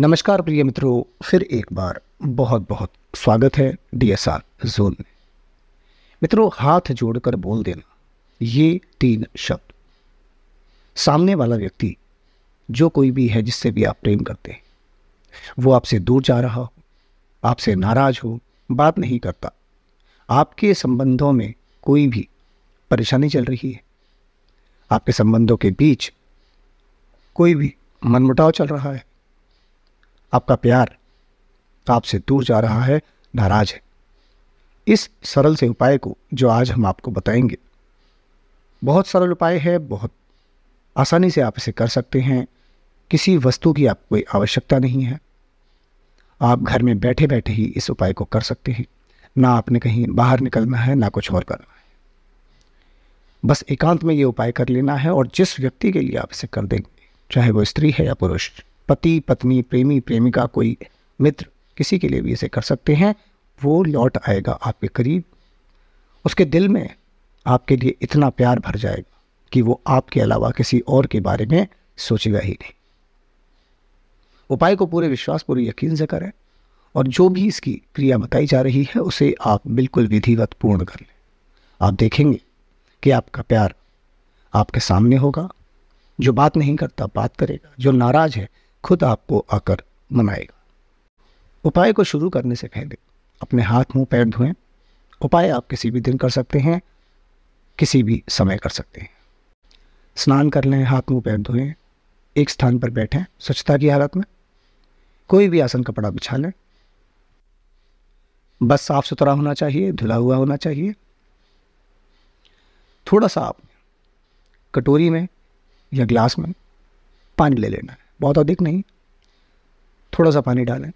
नमस्कार प्रिय मित्रों फिर एक बार बहुत बहुत स्वागत है डीएसआर जोन में मित्रों हाथ जोड़कर बोल देना ये तीन शब्द सामने वाला व्यक्ति जो कोई भी है जिससे भी आप प्रेम करते हैं वो आपसे दूर जा रहा हो आपसे नाराज हो बात नहीं करता आपके संबंधों में कोई भी परेशानी चल रही है आपके संबंधों के बीच कोई भी मनमुटाव चल रहा है आपका प्यार तो आपसे दूर जा रहा है नाराज है इस सरल से उपाय को जो आज हम आपको बताएंगे बहुत सरल उपाय है बहुत आसानी से आप इसे कर सकते हैं किसी वस्तु की आपको कोई आवश्यकता नहीं है आप घर में बैठे बैठे ही इस उपाय को कर सकते हैं ना आपने कहीं बाहर निकलना है ना कुछ और करना है बस एकांत में ये उपाय कर लेना है और जिस व्यक्ति के लिए आप इसे कर देंगे चाहे वो स्त्री है या पुरुष पति पत्नी प्रेमी प्रेमिका कोई मित्र किसी के लिए भी इसे कर सकते हैं वो लौट आएगा आपके करीब उसके दिल में आपके लिए इतना प्यार भर जाएगा कि वो आपके अलावा किसी और के बारे में सोचेगा ही नहीं उपाय को पूरे विश्वास पूरे यकीन से करें और जो भी इसकी क्रिया बताई जा रही है उसे आप बिल्कुल विधिवत पूर्ण कर लें आप देखेंगे कि आपका प्यार आपके सामने होगा जो बात नहीं करता बात करेगा जो नाराज़ है खुद आपको आकर मनाएगा उपाय को शुरू करने से पहले अपने हाथ मुंह पैर धोएं उपाय आप किसी भी दिन कर सकते हैं किसी भी समय कर सकते हैं स्नान कर लें हाथ मुंह पैर धोएं एक स्थान पर बैठें स्वच्छता की हालत में कोई भी आसन कपड़ा बिछा लें बस साफ सुथरा होना चाहिए धुला हुआ होना चाहिए थोड़ा सा आप कटोरी में या ग्लास में पानी ले लेना है बहुत अधिक नहीं थोड़ा सा पानी डालें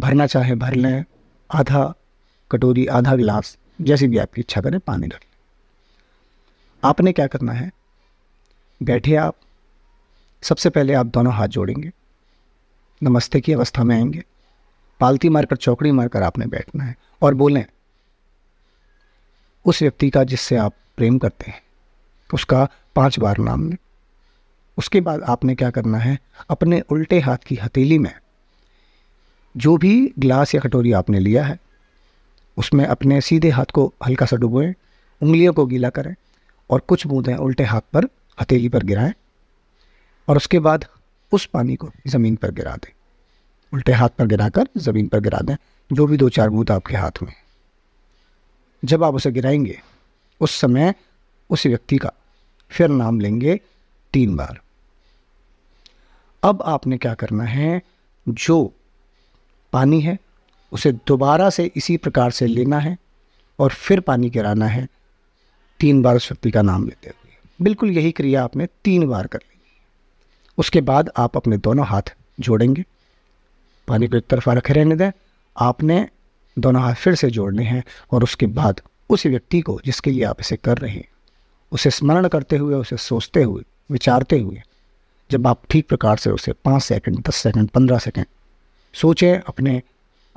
भरना चाहे भर लें आधा कटोरी आधा गिलास जैसी भी आपकी इच्छा करें पानी डालें आपने क्या करना है बैठे आप सबसे पहले आप दोनों हाथ जोड़ेंगे नमस्ते की अवस्था में आएंगे पालती मारकर चौकड़ी मारकर आपने बैठना है और बोलें उस व्यक्ति का जिससे आप प्रेम करते हैं उसका पांच बार नाम लें उसके बाद आपने क्या करना है अपने उल्टे हाथ की हथेली में जो भी ग्लास या कटोरी आपने लिया है उसमें अपने सीधे हाथ को हल्का सा डुबोएं उंगलियों को गीला करें और कुछ बूंदें उल्टे हाथ पर हथेली पर गिराएं और उसके बाद उस पानी को ज़मीन पर गिरा दें उल्टे हाथ पर गिराकर ज़मीन पर गिरा दें जो भी दो चार बूंद आपके हाथ में जब आप उसे गिराएंगे उस समय उस व्यक्ति का फिर नाम लेंगे तीन बार अब आपने क्या करना है जो पानी है उसे दोबारा से इसी प्रकार से लेना है और फिर पानी गिराना है तीन बार उस व्यक्ति का नाम लेते हुए बिल्कुल यही क्रिया आपने तीन बार कर ली उसके बाद आप अपने दोनों हाथ जोड़ेंगे पानी को एक तरफा रखे रहने दें आपने दोनों हाथ फिर से जोड़ने हैं और उसके बाद उस व्यक्ति को जिसके लिए आप इसे कर रहे हैं उसे स्मरण करते हुए उसे सोचते हुए विचारते हुए जब आप ठीक प्रकार से उसे पाँच सेकंड दस सेकंड पंद्रह सेकंड सोचें अपने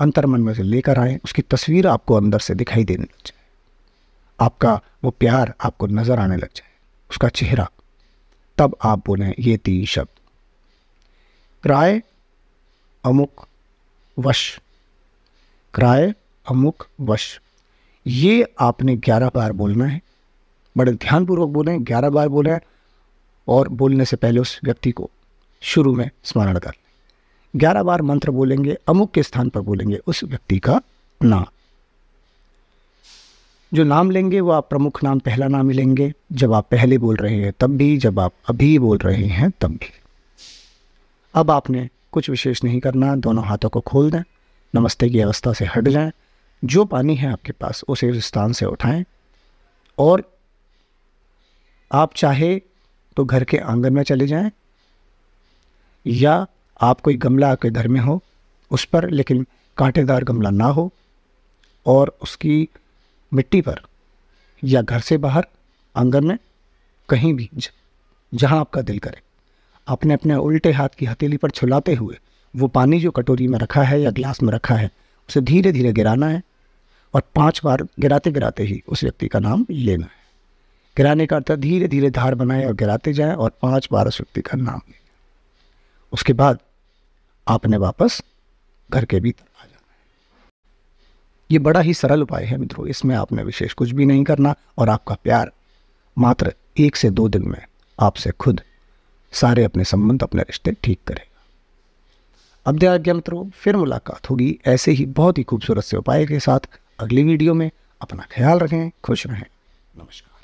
अंतर्मन में से लेकर आए उसकी तस्वीर आपको अंदर से दिखाई देने लग जाए आपका वो प्यार आपको नज़र आने लग जाए उसका चेहरा तब आप बोलें ये तीन शब्द क्राय अमुक वश क्राय अमुक वश ये आपने ग्यारह बार बोलना है बड़े ध्यानपूर्वक बोलें ग्यारह बार बोलें और बोलने से पहले उस व्यक्ति को शुरू में स्मरण कर ग्यारह बार मंत्र बोलेंगे अमुक के स्थान पर बोलेंगे उस व्यक्ति का नाम जो नाम लेंगे वो आप प्रमुख नाम पहला नाम ही लेंगे जब आप पहले बोल रहे हैं तब भी जब आप अभी बोल रहे हैं तब भी अब आपने कुछ विशेष नहीं करना दोनों हाथों को खोल दें नमस्ते की अवस्था से हट जाएं जो पानी है आपके पास उसे स्थान से उठाएं और आप चाहे तो घर के आंगन में चले जाएं या आप कोई गमला आपके घर में हो उस पर लेकिन कांटेदार गमला ना हो और उसकी मिट्टी पर या घर से बाहर आंगन में कहीं भी जहाँ आपका दिल करे अपने अपने उल्टे हाथ की हथेली पर छुलाते हुए वो पानी जो कटोरी में रखा है या गिलास में रखा है उसे धीरे धीरे गिराना है और पांच बार गिराते गिराते ही उस व्यक्ति का नाम लेना है गिराने का अर्थ धीरे धीरे धार बनाएं और गिराते जाए और पांच बार शक्ति का नाम लें उसके बाद आपने वापस घर के भीतर आ जाना है ये बड़ा ही सरल उपाय है मित्रों इसमें आपने विशेष कुछ भी नहीं करना और आपका प्यार मात्र एक से दो दिन में आपसे खुद सारे अपने संबंध अपने रिश्ते ठीक करेगा अब ध्यान मित्रों फिर मुलाकात होगी ऐसे ही बहुत ही खूबसूरत से उपाय के साथ अगली वीडियो में अपना ख्याल रखें खुश रहें नमस्कार